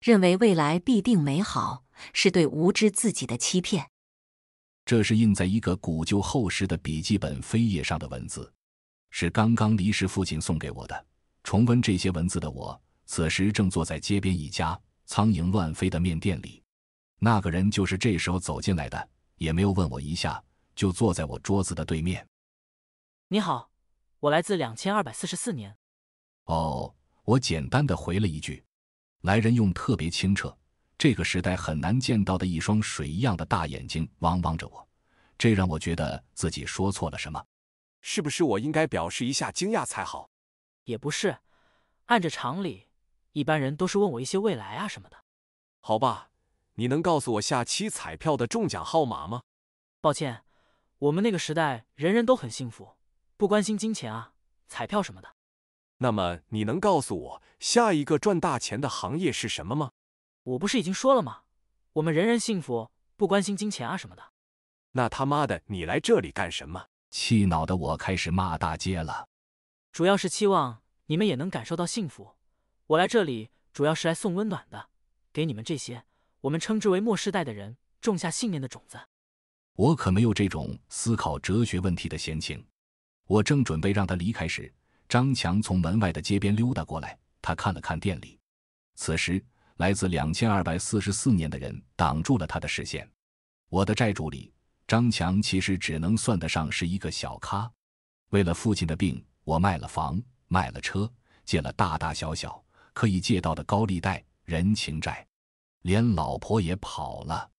认为未来必定美好，是对无知自己的欺骗。这是印在一个古旧厚实的笔记本扉页上的文字，是刚刚离世父亲送给我的。重温这些文字的我，此时正坐在街边一家苍蝇乱飞的面店里。那个人就是这时候走进来的，也没有问我一下，就坐在我桌子的对面。你好，我来自两千二百四十四年。哦，我简单的回了一句。来人用特别清澈、这个时代很难见到的一双水一样的大眼睛汪汪着我，这让我觉得自己说错了什么？是不是我应该表示一下惊讶才好？也不是，按着常理，一般人都是问我一些未来啊什么的。好吧，你能告诉我下期彩票的中奖号码吗？抱歉，我们那个时代人人都很幸福，不关心金钱啊、彩票什么的。那么你能告诉我下一个赚大钱的行业是什么吗？我不是已经说了吗？我们人人幸福，不关心金钱啊什么的。那他妈的你来这里干什么？气恼的我开始骂大街了。主要是期望你们也能感受到幸福。我来这里主要是来送温暖的，给你们这些我们称之为末世代的人种下信念的种子。我可没有这种思考哲学问题的闲情。我正准备让他离开时。张强从门外的街边溜达过来，他看了看店里。此时，来自两千二百四十四年的人挡住了他的视线。我的债主里，张强其实只能算得上是一个小咖。为了父亲的病，我卖了房，卖了车，借了大大小小可以借到的高利贷、人情债，连老婆也跑了。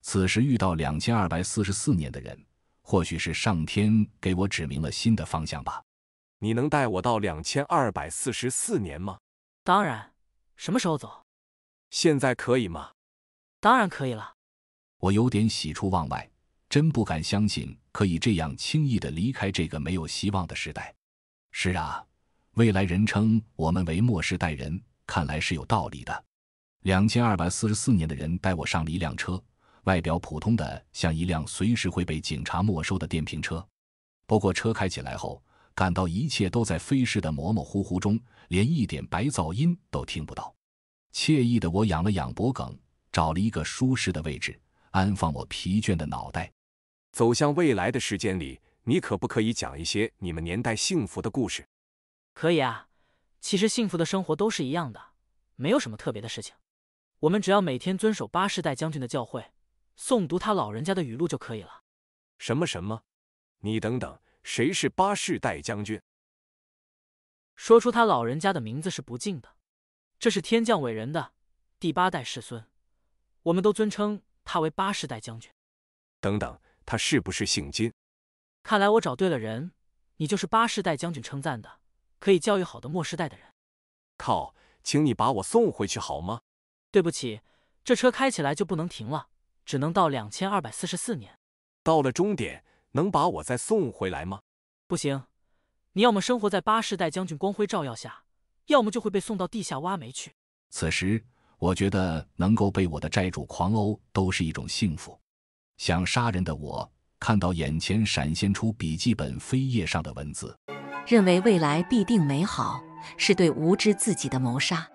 此时遇到两千二百四十四年的人，或许是上天给我指明了新的方向吧。你能带我到两千二百四十四年吗？当然。什么时候走？现在可以吗？当然可以了。我有点喜出望外，真不敢相信可以这样轻易的离开这个没有希望的时代。是啊，未来人称我们为末世代人，看来是有道理的。两千二百四十四年的人带我上了一辆车，外表普通的像一辆随时会被警察没收的电瓶车，不过车开起来后。感到一切都在飞逝的模模糊糊中，连一点白噪音都听不到。惬意的我仰了仰脖颈，找了一个舒适的位置，安放我疲倦的脑袋。走向未来的时间里，你可不可以讲一些你们年代幸福的故事？可以啊，其实幸福的生活都是一样的，没有什么特别的事情。我们只要每天遵守八世代将军的教诲，诵读他老人家的语录就可以了。什么什么？你等等。谁是八世代将军？说出他老人家的名字是不敬的。这是天降伟人的第八代世孙，我们都尊称他为八世代将军。等等，他是不是姓金？看来我找对了人。你就是八世代将军称赞的可以教育好的末世代的人。靠，请你把我送回去好吗？对不起，这车开起来就不能停了，只能到两千二百四十四年。到了终点。能把我再送回来吗？不行，你要么生活在八世代将军光辉照耀下，要么就会被送到地下挖煤去。此时，我觉得能够被我的债主狂殴都是一种幸福。想杀人的我，看到眼前闪现出笔记本扉页上的文字，认为未来必定美好，是对无知自己的谋杀。